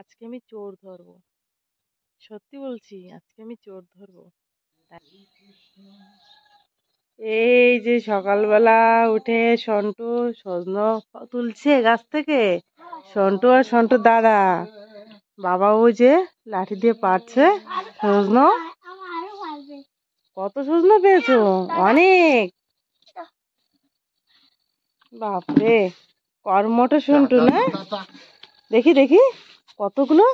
আজকে আমি চোর ধরবো সত্যি বলছি আজকে আমি চোর ধরবো এই যে সকালবেলা উঠে সন্টু সজনো তুলছে গাছ থেকে সন্টু আর সন্টু দাদা বাবা ও যে লাঠি দিয়ে পারছে সজনো কত সজনো পেয়েছো অনেক বাপরে কর্মটা সন্টু না দেখি দেখি কতগুলো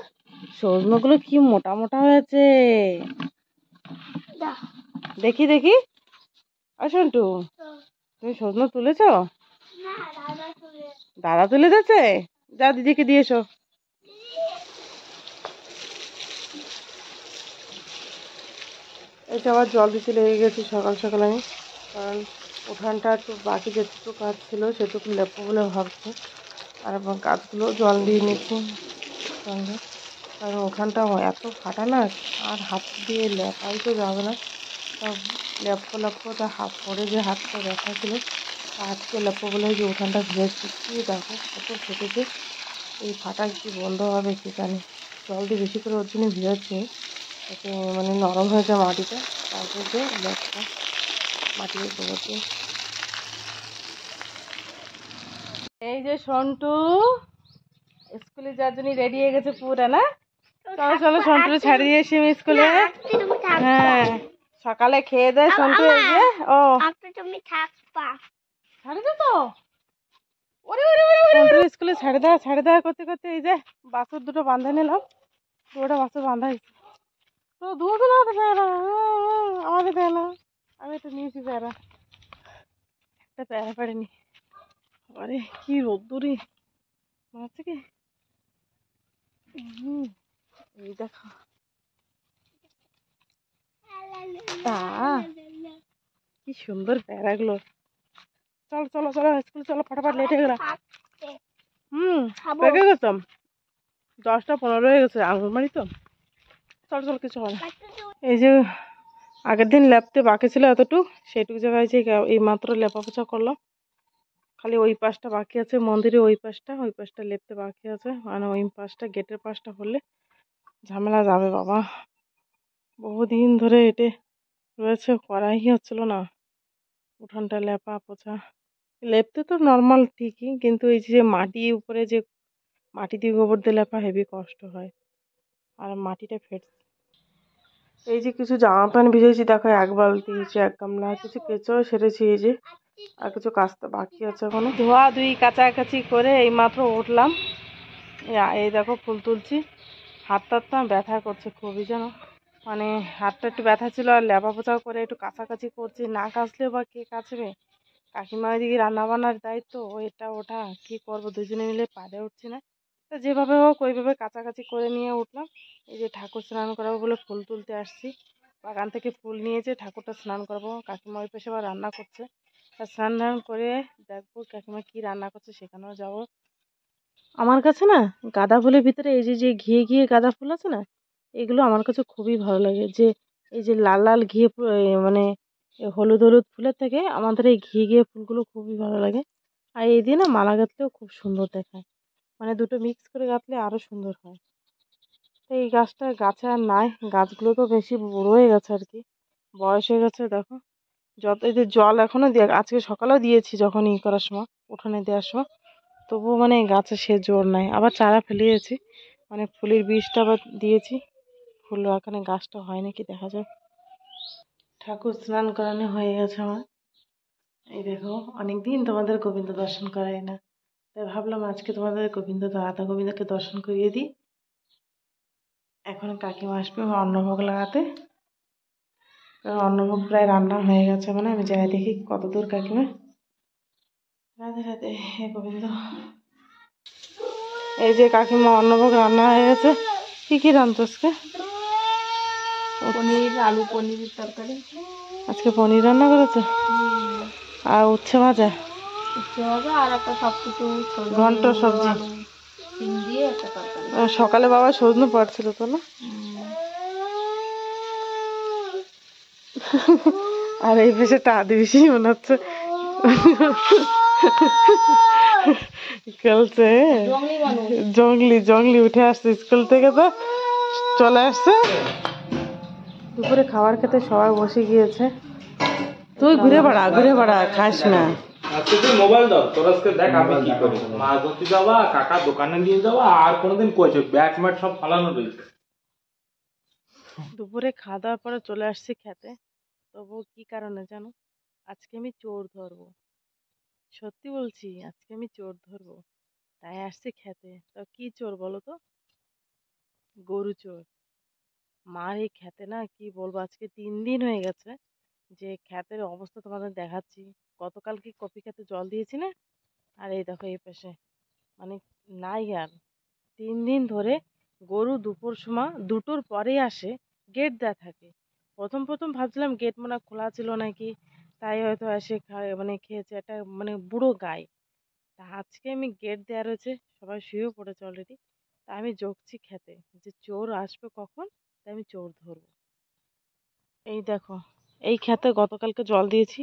গুলো কি মোটা মোটা হয়েছে দেখি দেখি আসন্টু তুমি সজনো তুলেছ দাদা তুলে যাচ্ছে যা দিদিকে দিয়ে এসো এটা আবার জল দিতে লেগে গেছে সকাল সকাল আমি কারণ ওখানটা একটু বাকি যেটুকু কাজ ছিল সেটুকু লেপো বলে ভাবছি আর কাজগুলো জল দিয়ে নিচ্ছি সঙ্গে কারণ ওখানটা এত ফাটা না আর হাত দিয়ে লেপাই তো যাবে না লেপো লেপো তা হাত পরে যে হাতটা ব্যথা ছিল হাতকে লেপো বলে যে ওখানটা ভিজেছি কী দেখো কত ফেটেছে এই ফাটা কি বন্ধ হবে কি জানি জল দিয়ে বেশি করে ওর জন্য ভিজাচ্ছি তাতে মানে নরম হয়ে যায় মাটিটা তারপর যে লেপটা মাটিতে গোবর এই যে সন্টু স্কুলে যাওয়ার জন্য রেডি হয়ে গেছে পুরা না চলো চলো সন্তু ছাড়ি এসে আমি স্কুলে হ্যাঁ সকালে খেয়ে দেয় সন্তু এই যে ও তুমি থাকবা ছাড়ে দে তো ওরে ওরে ওরে স্কুলে ছাড়ে দেওয়া ছাড়ে দেওয়া করতে করতে এই যে বাসুর দুটো বাঁধা নিলাম দুটো বাসুর বাঁধা তো দুটো না আমাকে দেয় না আমি তো নিয়েছি প্যারা এটা প্যারা পাড়েনি আরে কি রোদ্দুরি হচ্ছে কি এই দেখো কি সুন্দর প্যারা প্যারাগুলো চলো চলো চলো স্কুলে চলো ফটাফট লেট হয়ে গেল হুম পেকে গেতাম দশটা পনেরো হয়ে গেছে আঙুলমারি তো চল চল কিছু হবে এই যে আগের দিন ল্যাপতে বাকি ছিল এতটুকু সেটুকু জায়গায় যে এই মাত্র লেপা পোছা করলাম খালি ওই পাশটা বাকি আছে মন্দিরে ওই পাশটা ওই পাশটা লেপতে বাকি আছে মানে ওই পাশটা গেটের পাশটা হলে ঝামেলা যাবে বাবা বহুদিন ধরে এটে রয়েছে করাই হচ্ছিল না উঠানটা লেপা পোছা লেপতে তো নর্মাল ঠিকই কিন্তু এই যে মাটি উপরে যে মাটি দিয়ে গোবর দিয়ে লেপা হেভি কষ্ট হয় আর মাটিটা ফেট এই যে কিছু জামা প্যান্ট ভিজেছি দেখো এক বালতি এক গামলা কিছু কেঁচো সেরেছি এই যে আর কিছু তো বাকি আছে এখনো ধোয়া ধুই কাচাকাচি করে এইমাত্র উঠলাম এই দেখো ফুল তুলছি হাতটা তো ব্যথা করছে খুবই যেন মানে হাতটা একটু ব্যথা ছিল আর লেপা পোচাও করে একটু কাছাকাছি করছি না কাচলেও বা কে কাচবে কাকিমা ওইদিকে রান্নাবান্নার দায়িত্ব এটা ওটা কি করব দুজনে মিলে পারে উঠছি না তা যেভাবে হোক ওইভাবে কাছাকাছি করে নিয়ে উঠলাম এই যে ঠাকুর স্নান করাবো বলে ফুল তুলতে আসছি বাগান থেকে ফুল নিয়ে ঠাকুরটা স্নান করবো কাকিমা ওই পেশে আবার রান্না করছে স্নান ধান করে দেখবো কাকিমা কি রান্না করছে সেখানেও যাব আমার কাছে না গাঁদা ফুলের ভিতরে এই যে যে ঘিয়ে ঘিয়ে গাঁদা ফুল আছে না এগুলো আমার কাছে খুবই ভালো লাগে যে এই যে লাল লাল ঘিয়ে মানে হলুদ হলুদ ফুলের থেকে আমাদের এই ঘিয়ে ঘিয়ে ফুলগুলো খুবই ভালো লাগে আর এই দিয়ে না মালা গাঁথলেও খুব সুন্দর দেখায় মানে দুটো মিক্স করে গাঁথলে আরও সুন্দর হয় তো এই গাছটা গাছে আর নাই গাছগুলো তো বেশি বড় হয়ে গেছে আর কি বয়স হয়ে গেছে দেখো যত এই যে জল এখনও দিয়ে আজকে সকালেও দিয়েছি যখন ই করার সময় উঠোনে দেওয়ার সময় তবুও মানে গাছে সে জোর নাই আবার চারা ফেলিয়েছি মানে ফুলের বীজটা আবার দিয়েছি ফুল এখানে গাছটা হয় নাকি দেখা যাক ঠাকুর স্নান করানো হয়ে গেছে আমার এই দেখো অনেক দিন তোমাদের গোবিন্দ দর্শন করাই না তাই ভাবলাম আজকে তোমাদের গোবিন্দ রাধা গোবিন্দকে দর্শন করিয়ে দিই এখন কাকিমা আসবে অন্নভোগ লাগাতে অন্নভোগ প্রায় রান্না হয়ে গেছে মানে আমি যাই দেখি কত দূর কাকিমা রাধে রাধে হে গোবিন্দ এই যে কাকিমা অন্নভোগ রান্না হয়ে গেছে কী কী রান্ত আজকে পনির আলু পনিরের তরকারি আজকে পনির রান্না করেছে আর উচ্ছে ভাজা আর একটা সব কিছু ঘন্ট সবজি সকালে বাবা সজনে পড়ছিল তো না আর এই পাশে আদি বেশি মনে হচ্ছে খেলছে জঙ্গলি জঙ্গলি উঠে আসছে স্কুল থেকে তো চলে আসছে দুপুরে খাবার খেতে সবাই বসে গিয়েছে তুই ঘুরে বেড়া ঘুরে বেড়া খাস না আচ্ছা, দেখ আমি কি ধরতে দোকানে নিয়ে আর কোনোদিন সব দুপুরে খাওয়া দাওয়ার পরে চলে আসছি খেতে তবু কি কারণে জানো আজকে আমি চোর ধরবো সত্যি বলছি আজকে আমি চোর ধরবো তাই আসছি খেতে তা কি চোর বলো তো গরু চোর মার এই খেতে না কি বলবো আজকে তিন দিন হয়ে গেছে যে খ্যাতের অবস্থা তোমাদের দেখাচ্ছি গতকাল কি কপি খেতে জল দিয়েছি না আর এই দেখো এই পাশে মানে নাই আর তিন দিন ধরে গরু দুপুর সময় দুটোর পরে আসে গেট দেওয়া থাকে প্রথম প্রথম ভাবছিলাম গেট মনে খোলা ছিল নাকি তাই হয়তো এসে মানে খেয়েছে একটা মানে বুড়ো গাই তা আজকে আমি গেট দেওয়া রয়েছে সবাই শুয়েও পড়েছে অলরেডি তা আমি জগছি খেতে যে চোর আসবে কখন তাই আমি চোর ধরবো এই দেখো এই খেতে গতকালকে জল দিয়েছি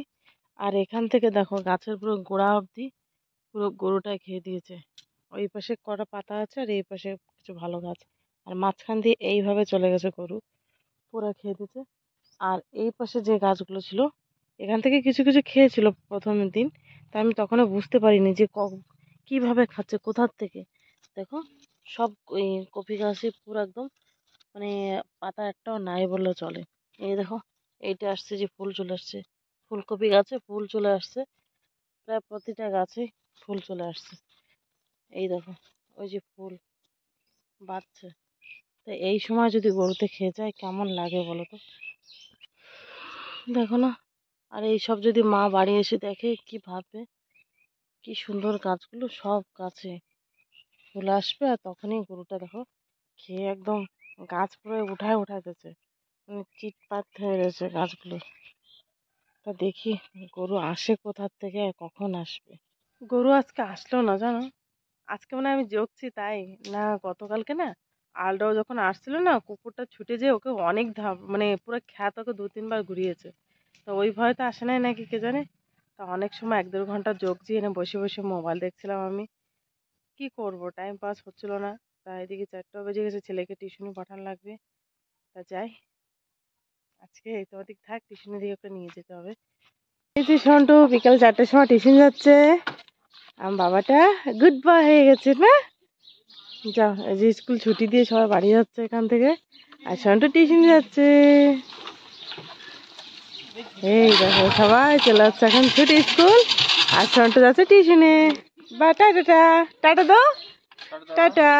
আর এখান থেকে দেখো গাছের পুরো গোড়া অবধি পুরো গরুটা খেয়ে দিয়েছে ওই পাশে কটা পাতা আছে আর এই পাশে কিছু ভালো গাছ আর মাঝখান দিয়ে এইভাবে চলে গেছে গরু পুরো খেয়ে দিয়েছে আর এই পাশে যে গাছগুলো ছিল এখান থেকে কিছু কিছু খেয়েছিল প্রথম দিন তাই আমি তখনও বুঝতে পারিনি যে ক কীভাবে খাচ্ছে কোথার থেকে দেখো সব এই কপি গাছে পুরো একদম মানে পাতা একটাও নাই বললেও চলে এই দেখো এইটা আসছে যে ফুল চলে আসছে ফুলকপি গাছে ফুল চলে আসছে প্রায় প্রতিটা গাছে ফুল চলে আসছে এই দেখো ওই যে ফুল বাড়ছে তো এই সময় যদি গরুতে খেয়ে যায় কেমন লাগে বলো তো দেখো না আর এইসব যদি মা বাড়ি এসে দেখে কি ভাববে কি সুন্দর গাছগুলো সব গাছে ফুল আসবে আর তখনই গরুটা দেখো খেয়ে একদম গাছ পুরো উঠায় উঠাতেছে মানে চিটপাট হয়ে রয়েছে গাছগুলো তা দেখি গরু আসে কোথার থেকে আর কখন আসবে গরু আজকে আসলো না জানো আজকে মানে আমি জগছি তাই না গতকালকে না ও যখন আসছিল না কুকুরটা ছুটে যেয়ে ওকে অনেক ধাপ মানে পুরো খ্যাত ওকে দু তিনবার ঘুরিয়েছে তো ওই ভয় তো আসে নাই নাকি কে জানে তা অনেক সময় এক দেড় ঘন্টা যোগ দিয়ে এনে বসে বসে মোবাইল দেখছিলাম আমি কি করব টাইম পাস হচ্ছিল না তা এদিকে চারটা বেজে গেছে ছেলেকে টিউশনি পাঠান লাগবে তা যাই আজকে তোমাদের থাক টিউশনি দিয়ে ওকে নিয়ে যেতে হবে এই যে সন্টু বিকাল চারটের সময় টিউশন যাচ্ছে আমার বাবাটা গুড বয় হয়ে গেছে না যা যে স্কুল ছুটি দিয়ে সবাই বাড়ি যাচ্ছে এখান থেকে আর সন্টু টিউশন যাচ্ছে এই দেখো সবাই চলে যাচ্ছে এখন ছুটি স্কুল আর সন্টু যাচ্ছে টিউশনে বা টাটা টাটা দাও টাটা